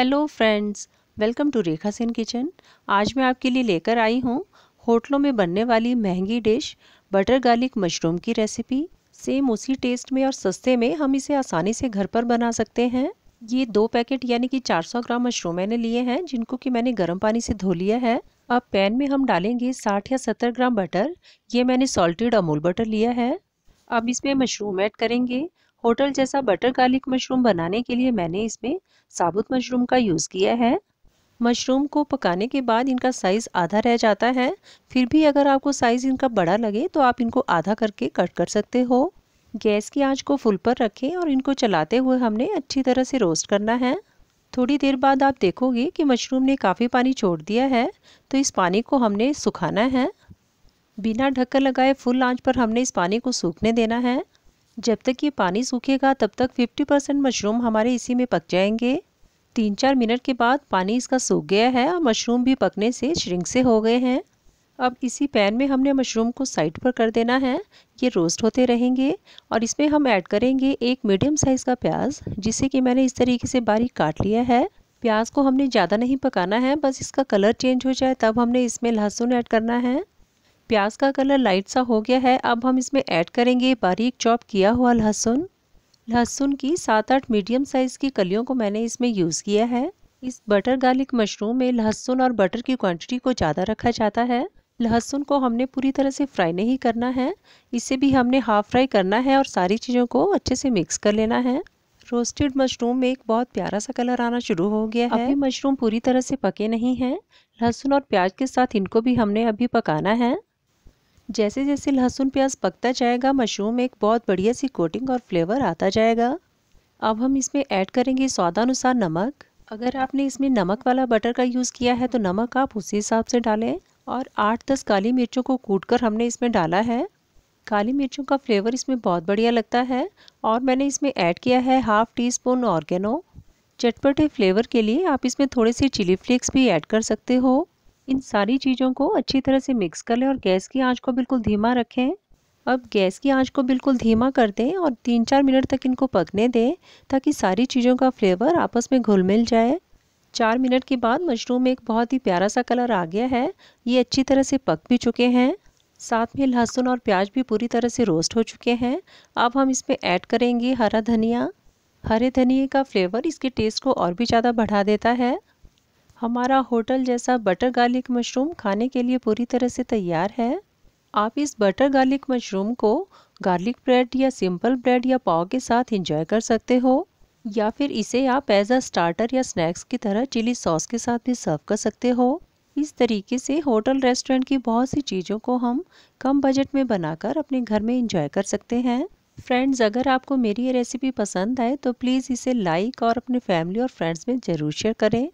hello friends welcome to Rekha Sen kitchen आज मैं आपके लिए लेकर आई हूँ होटलों में बनने वाली महंगी डिश बटर गार्लिक मशरूम की रेसिपी सेम उसी टेस्ट में और सस्ते में हम इसे आसानी से घर पर बना सकते हैं ये दो पैकेट यानी कि 400 ग्राम मशरूम मैंने लिए हैं जिनको कि मैंने गर्म पानी से धो लिया है अब पैन में हम डालेंगे साठ या सत्तर ग्राम बटर ये मैंने सॉल्टेड अमूल बटर लिया है अब इसमें मशरूम ऐड करेंगे होटल जैसा बटर गार्लिक मशरूम बनाने के लिए मैंने इसमें साबुत मशरूम का यूज़ किया है मशरूम को पकाने के बाद इनका साइज़ आधा रह जाता है फिर भी अगर आपको साइज़ इनका बड़ा लगे तो आप इनको आधा करके कट कर सकते हो गैस की आंच को फुल पर रखें और इनको चलाते हुए हमने अच्छी तरह से रोस्ट करना है थोड़ी देर बाद आप देखोगे कि मशरूम ने काफ़ी पानी छोड़ दिया है तो इस पानी को हमने सुखाना है बिना ढक्कर लगाए फुल आंच पर हमने इस पानी को सूखने देना है जब तक ये पानी सूखेगा तब तक 50 परसेंट मशरूम हमारे इसी में पक जाएंगे तीन चार मिनट के बाद पानी इसका सूख गया है और मशरूम भी पकने से श्रिंक से हो गए हैं अब इसी पैन में हमने मशरूम को साइड पर कर देना है ये रोस्ट होते रहेंगे और इसमें हम ऐड करेंगे एक मीडियम साइज़ का प्याज जिसे कि मैंने इस तरीके से बारीक काट लिया है प्याज को हमने ज़्यादा नहीं पकाना है बस इसका कलर चेंज हो जाए तब हमने इसमें लहसुन ऐड करना है प्याज का कलर लाइट सा हो गया है अब हम इसमें ऐड करेंगे बारीक चॉप किया हुआ लहसुन लहसुन की सात आठ मीडियम साइज़ की कलियों को मैंने इसमें यूज़ किया है इस बटर गार्लिक मशरूम में लहसुन और बटर की क्वांटिटी को ज़्यादा रखा जाता है लहसुन को हमने पूरी तरह से फ्राई नहीं करना है इसे भी हमने हाफ फ्राई करना है और सारी चीज़ों को अच्छे से मिक्स कर लेना है रोस्टेड मशरूम में एक बहुत प्यारा सा कलर आना शुरू हो गया है अभी मशरूम पूरी तरह से पके नहीं हैं लहसुन और प्याज के साथ इनको भी हमने अभी पकाना है जैसे जैसे लहसुन प्याज पकता जाएगा मशरूम एक बहुत बढ़िया सी कोटिंग और फ्लेवर आता जाएगा अब हम इसमें ऐड करेंगे स्वादानुसार नमक अगर आपने इसमें नमक वाला बटर का यूज़ किया है तो नमक आप उसी हिसाब से डालें और आठ दस काली मिर्चों को कूट कर हमने इसमें डाला है काली मिर्चों का फ्लेवर इसमें बहुत बढ़िया लगता है और मैंने इसमें ऐड किया है हाफ़ टी स्पून ऑर्गेनो चटपटे फ्लेवर के लिए आप इसमें थोड़े से चिली फ्लेक्स भी ऐड कर सकते हो इन सारी चीज़ों को अच्छी तरह से मिक्स कर लें और गैस की आंच को बिल्कुल धीमा रखें अब गैस की आंच को बिल्कुल धीमा कर दें और तीन चार मिनट तक इनको पकने दें ताकि सारी चीज़ों का फ्लेवर आपस में घुल मिल जाए चार मिनट के बाद मशरूम एक बहुत ही प्यारा सा कलर आ गया है ये अच्छी तरह से पक भी चुके हैं साथ में लहसुन और प्याज भी पूरी तरह से रोस्ट हो चुके हैं अब हम इसमें ऐड करेंगे हरा धनिया हरे धनिए का फ्लेवर इसके टेस्ट को और भी ज़्यादा बढ़ा देता है हमारा होटल जैसा बटर गार्लिक मशरूम खाने के लिए पूरी तरह से तैयार है आप इस बटर गार्लिक मशरूम को गार्लिक ब्रेड या सिंपल ब्रेड या पाव के साथ इंजॉय कर सकते हो या फिर इसे आप एज अ स्टार्टर या स्नैक्स की तरह चिली सॉस के साथ भी सर्व कर सकते हो इस तरीके से होटल रेस्टोरेंट की बहुत सी चीज़ों को हम कम बजट में बनाकर अपने घर में इंजॉय कर सकते हैं फ्रेंड्स अगर आपको मेरी ये रेसिपी पसंद आए तो प्लीज़ इसे लाइक और अपने फैमिली और फ्रेंड्स में ज़रूर शेयर करें